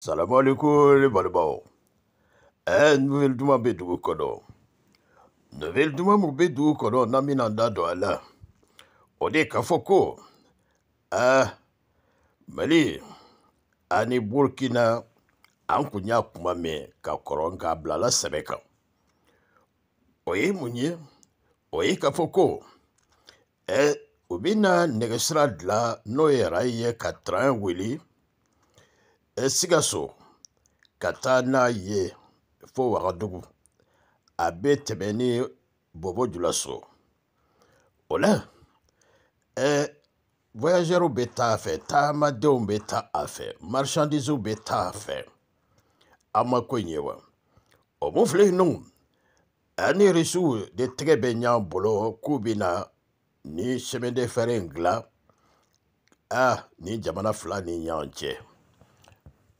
Salam alekou le balbou E eh, nouvel douman bedou kono Nouvel douman mou bedou kono nan minanda do ala Ode kafoko E eh, mali Ani bourkina Ankounya pou mame Kakoronga ablala sebeka Oye mounye Oye kafoko E eh, oubina negesrad la Noe raye katran wili sikaso ka taa n'a ye fo wagadugu eh, a bɛ tɛmɛ ni bɔbɔ julaso o la voyageurs bɛ taa a fɛ taamadenw bɛ taa a fɛ marchandises bɛ taa a fɛ a ma ko in ye wa o mun filɛ yen nɔ ani irisiw de tɛgɛ bɛ ɲ'an bolo k'u bɛ na ni sɛbɛn de fɛrɛ in dilan aa nin jamana fila ni ɲɔgɔn cɛ.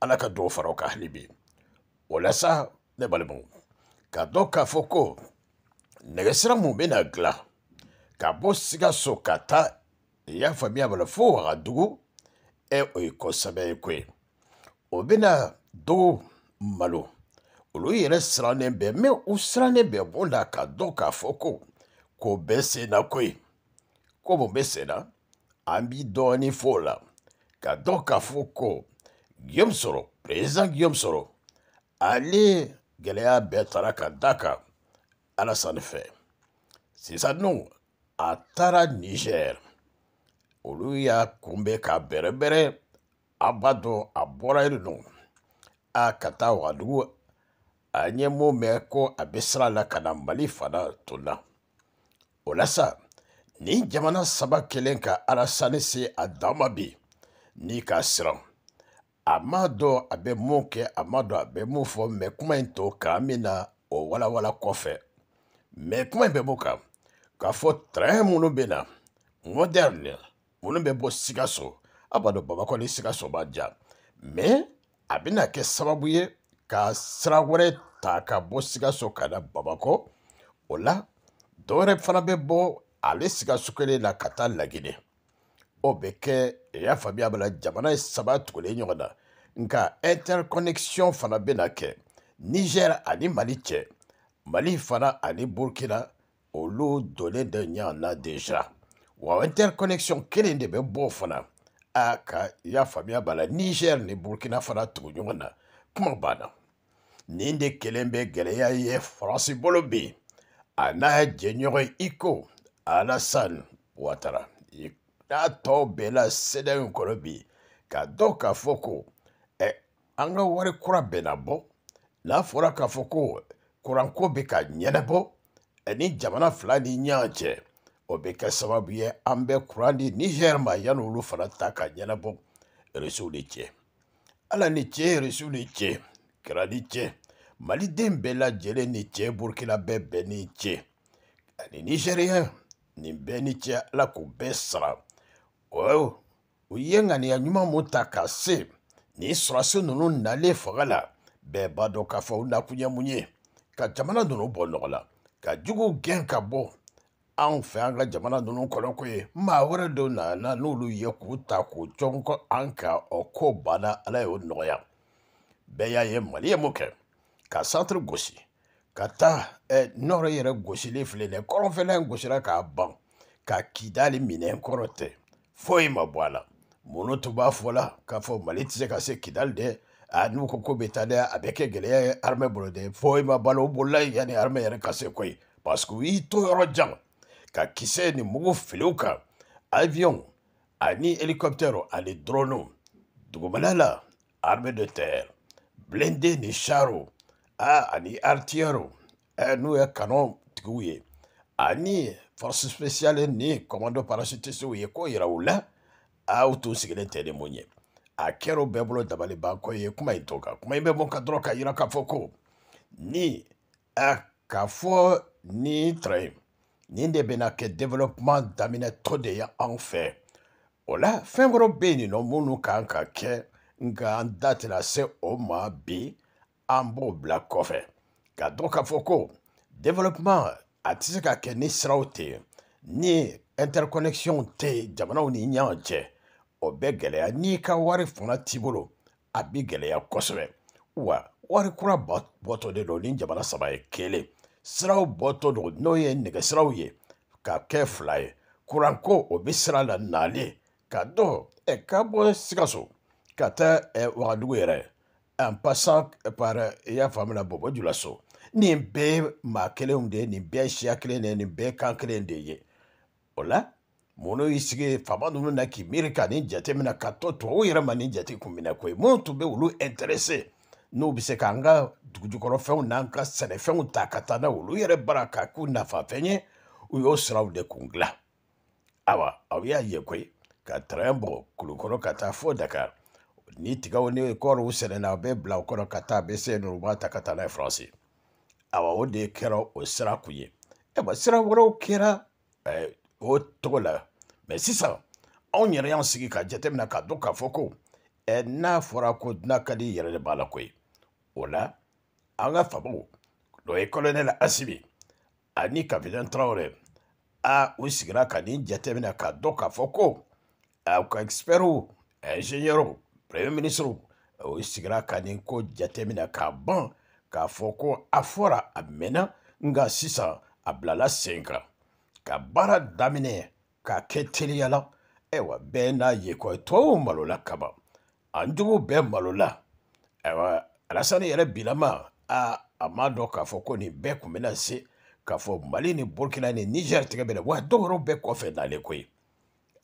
ala ka dɔw fara o kan hali bi walasa ne balimaw ka dɔn k'a fɔ ko nɛgɛsira mun bɛna dilan ka bɔ sikaso ka taa i y'a faamuya bala fo wagadugu ɛ o ye kɔsɛbɛ ye ko ye o bɛna dɔw malo olu yɛrɛ sirannen bɛ mɛ u sirannen bɛ bonda ka dɔn k'a fɔ ko k'o bɛɛ sen na ko ye ko mun bɛ sen na an bi dɔɔnin fɔ o la ka dɔn k'a fɔ ko Guillaume Soro, président Guillaume Soro, ale gɛlɛya bɛɛ tara ka da kan alasan fɛ sisan nɔ a taara nizɛri olu y'a kunbɛn k'a bɛrɛbɛrɛ a b'a dɔn a bɔra yen nɔ a ka taa wagadugu a ɲɛ m'o mɛn ko a bɛ sira la ka mali fana to la o la ni nin jamana saba kelen ka alasani se a dan bi n'i ka siran a m'a dɔn a bɛ mun kɛ a m'a dɔn a bɛ mun fɔ mɛ kuma in to kan min na o walawala kɔfɛ mɛ kuma in bɛ b'o kan k'a fɔ train minnu bɛ na moderne minnu bɛ bɔ sikaso a b'a dɔn bamakɔ ni sikaso b'a ja mɛ a bɛna kɛ sababu ye ka sira wɛrɛ ta ka bɔ sikaso ka na bamakɔ o la dɔwɛrɛ fana bɛ bɔ ale sikaso kelen na ka taa laginɛ o bɛ kɛ y'a faamuya bala jamana ye saba tugulen ɲɔgɔn na nka interconnexion fana bɛna kɛ niger ani mali cɛ mali fana ani burkina olu donnen dɔ ɲɔgɔn na deja wa interconnexion kelen de bɛ bɔ fana a ka y'a faamuya b'a la niger ni burkina fana tugu ɲɔgɔn na kuma banna nin de kelen bɛ gɛlɛya ye faransi bolo bi a n'a jɛɲɔgɔn iko alassane ouattara n'a tɔw bɛɛ la sɛnɛ in kɔnɔ bi k'a dɔn k'a fɔ ko ɛ an ka wari kura bɛnna bɔ n'a fɔra k'a fɔ ko kuranko bɛ ka ɲɛnabɔ ani jamana fila ni ɲɔgɔn cɛ o bɛ kɛ sababu ye an bɛ kuran di nizɛri ma yanni olu fana ta ka ɲɛnabɔ erisiw ni cɛ ala ni cɛ erisiw ni cɛ kɛra ni cɛ maliden bɛɛ lajɛlen ni cɛ burukina bɛɛ bɛɛ ni cɛ ani nizɛriya nin bɛɛ ni cɛ ala k'u bɛɛ sara u ye uyiyeŋaniya ɲuman mun ta k'a se nin surasi ninnu nalen faga la bɛɛ b'a dɔn k'a fɔ u nakun ye mun ye ka jamana ninnu bɔ nɔgɔ la ka jugu gɛn ka bɔ anw fɛ an ka jamana ninnu kɔnɔ ye maa wɛrɛ dɔw nana n'olu ye k'u ta k'u jɔn ko an ka ɔ ko banna ala y'o nɔgɔya bɛɛ y'a ye mali ye mun kɛ ka santiri gosi ka taa ɛ e, nɔrɔ yɛrɛ gosili filɛ nin ye kɔrɔnfɛla in gosira k'a ban ka kidali minɛ kɔrɔ tɛ foyi ma bɔ a la mun tun b'a fɔ la k'a fɔ mali tɛ se ka se kidali dɛ a n'u ko ko bɛ taa dɛ a bɛ kɛ gɛlɛya ye armée bolo dɛ foyi ma bɔ a la u bolila yanni armée yɛrɛ ka se koyi parce que u y'i to yɔrɔ jan ka kisɛ ni mugu filiw kan avion ani hélicoptère ani drone dugumana la armée de terre blindé ni charo a ani artilleur n'u ye kanon tigiw ye ani force spéciale ni commando parachutiste u ye k'o yira u la aw tun sigilen tɛ ni mun ye a kɛra bɛɛ bolo dabali bankɔ ye kuma in to kan kuma in bɛ mun kan dɔrɔn ka yira k'a fɔ ko ni a k'a fɔ ni train nin de bɛna kɛ développement daminɛ tɔ de ye anw fɛ o la fɛn wɛrɛw bɛ yen nin nɔ minnu kan ka kɛ nka an da tɛna se o ma bi an b'o bila kɔfɛ ka dɔn k'a fɔ ko développement a tɛ se ka kɛ ni siraw tɛ yen ni interconnection tɛ yen jamanaw ni ɲɔgɔn cɛ o bɛ gɛlɛya n'i ka wari fanga t'i bolo a bɛ gɛlɛya kosɛbɛ wa wari kura bɔtɔ de don ni jamana saba ye kelen siraw bɔtɔ don n'o ye nɛgɛsiraw ye ka kɛ fila ye kuranko o bɛ sira la nalen ka dɔ ɛ ka bɔ sikaso ka taa ɛ wagadugu yɛrɛ en passant par i y'a faamu la bɔbɔ julaso. nin bɛɛ maa kelenw de ye nin bɛɛ siya kelen de ye nin bɛɛ kan kelen de ye o la munnu y'i sigi faama ninnu na k'i miiri ka nin jate minɛ ka to tubabuw yɛrɛ ma nin jate kun minɛ koyi minnu tun bɛ olu ɛnterese n'u bɛ se k'an ka dugujukɔrɔfɛnw n'an ka sɛnɛfɛnw ta ka taa n'a olu yɛrɛ bara k'a k'u nafafɛn ye u y'o siraw de kun dilan awa aw y'a ye koyi ka tɛrɛn bɔ kulukɔrɔ ka taa fo dakar ni tigaw ni kɔɔriw sɛnɛna a bɛ bila u kɔnɔ ka taa a bɛ se yen nɔ u b'a ta ka taa n'a ye faransi awa o de kɛra o sira kun ye ayiwa e sira wɛrɛw kɛra o togo la mɛ sisan anw yɛrɛ y'an sigi ka jateminɛ k'a dɔn k'a fɔ ko n'a fɔra ko dunan ka di yɛrɛ de b'a la koyi o la an ka faamaw dɔ ye kolonɛli asibi ani kapitɛn tarawele a u sigira ka nin jateminɛ k'a dɔn k'a fɔ ko u ka ɛkisipɛriw ingeniɛriw premier ministrew u sigira ka nin ko jateminɛ k'a ban k'a fɔ ko a fɔra a mɛnna nka sisan a bilala sen kan ka baara daminɛ k'a kɛ teliya la ayiwa bɛɛ n'a ye kɔ tɔw malola kaban an jogo bɛɛ malola ayiwa alasani yɛrɛ bilama a a ma dɔn k'a fɔ ko nin bɛɛ kun bɛna se k'a fɔ mali ni burukina ni nizɛri tigɛ bɛna wa dɔw yɛrɛw bɛɛ kɔfɛ nalen koyi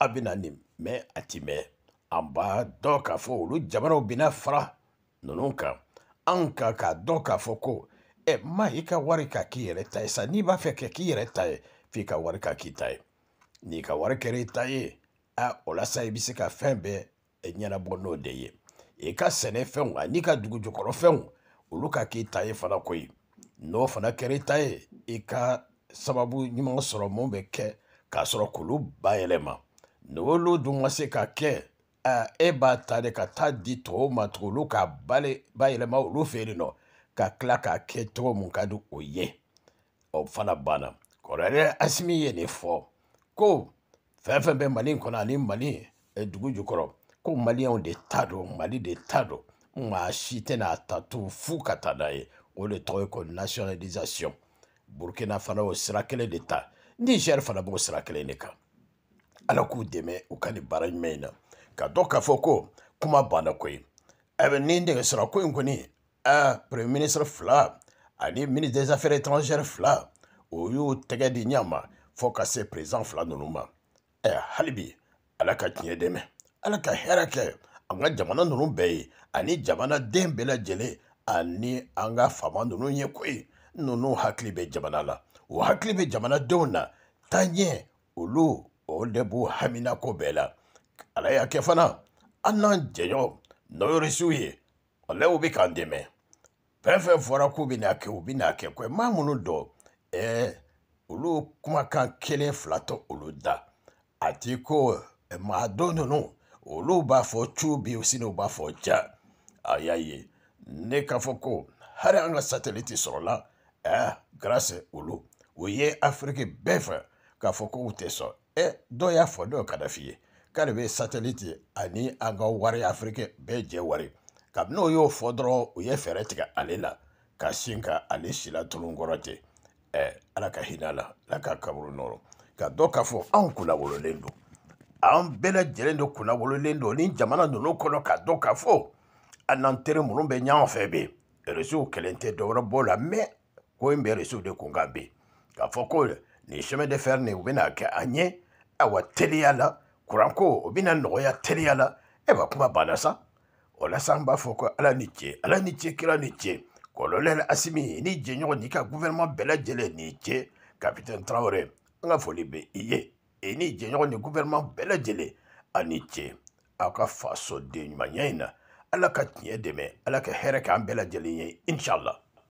a bɛna nin mɛn a ti mɛn an b'a dɔn k'a fɔ olu jamanaw bɛna fara ninnu kan anw kan k'a dɔn k'a fɔ ko ɛ ma i ka wari ka k'i yɛrɛ ta ye sa n'i b'a fɛ ka k'i yɛrɛ ta ye f'i ka wari ka k'i ta ye n'i ka wari kɛra i ta ye a o la sa i bɛ se ka fɛn bɛɛ ɲɛnabɔ n'o de ye i ka sɛnɛfɛnw an'i ka dugu jukɔrɔfɛnw olu ka k'i ta ye fana koyi n'o fana kɛra i ta ye i ka sababu ɲuman sɔrɔ mun bɛ kɛ k'a sɔrɔ k'olu bayɛlɛma n'olu dun ma se ka kɛ e b'a ta de ka taa di tɔw ma tugun olu k'a bayɛlɛma olu fɛ yen nɔ ka tila k'a kɛ cogo mun ka di o ye o fana banna kɔrɔlen asimi ye nin fɔ ko fɛn fɛn bɛ mali kɔnɔ ani mali e, dugu jukɔrɔ ko maliyɛnw de ta don mali de ta don maa si tɛna a ta to f'u ka taa n'a ye o de tɔgɔ ye ko nationalisation burkina fana y'o sira kelen de ta nizɛri fana b'o sira kelen de kan ala k'u dɛmɛ u ka nin baara ɲuman in na. ka dɔn k'a fɔ ko kuma banna koyi a bɛ ni nɛgɛsira ko in kɔni a premier ministre fila ani ministre des affaires étrangères fila o y'u tɛgɛ di ɲa ma fɔ ka se président fila ninnu ma ɛ hali bi ala ka tiɲɛ dɛmɛ ala ka hɛrɛ kɛ an ka jamana ninnu bɛɛ ye ani jamanaden bɛɛ lajɛlen ani an ka faama ninnu ye koyi ninnu hakili bɛ jamana la o hakili bɛ jamanadenw na taa ɲɛ olu o de b'u haminako bɛɛ la ala y'a kɛ fana an n'an jɛɲɔgɔn nɔyɔrisiw ye walayi u ka k'an dɛmɛ fɛn fɛn fɔra k'u bɛ n'a kɛ u bɛ n'a kɛ koyi maa minnu dɔn ɛɛ olu kuma kelen fila flato olu da a t'i ko maa dɔ olu b'a fɔ tu bi sini b'a fɔ ja a y'a ye ne k'a fɔ ko hali an e, ka satellite sɔrɔla ɛɛ grâce olu u ye afiriki bɛɛ fɛ k'a fɔ k'u tɛ y'a fo dɔw ka k'ale bɛ satɛliti ani an ka wari afiriki bɛɛ jɛ wari kabini o y'o fɔ dɔrɔn u ye fɛɛrɛ tigɛ ale la ka sin ka ale sila tulon kɔrɔ ten ɛɛ ala ka hinɛ a la ala ka kaburu nɔrɔ ka dɔ k'a fɔ anw kunnawololen don an bɛɛ lajɛlen de kunnawololen don ni jamana ninnu kɔnɔ ka dɔ k'a fɔ an n'an teri minnu bɛ ɲɔgɔn fɛ bi erisiw kelen tɛ dɔwɛrɛ b'o la mɛ ko in bɛ erisiw de kun kan bi k'a fɔ ko nin chemin de fer nin u bɛna kɛ an ɲɛ awa teliya la kuranko o bɛna nɔgɔya teliya la e ba kuma banna sa la b'a fɔ ko ala ni ce ala ni ce kira ni asimi ni jɛɲɔgɔn n'i ka gouvernement bɛɛ lajɛlen ni ce capitaine traore an ka foli bɛ i e ni jɛɲɔgɔn ni gouvernement bɛɛ lajɛlen ani ce aw ka fasoden in na ala ka tiɲɛ dɛmɛ ala ka hɛrɛ k'an bɛɛ lajɛlen ye inshallah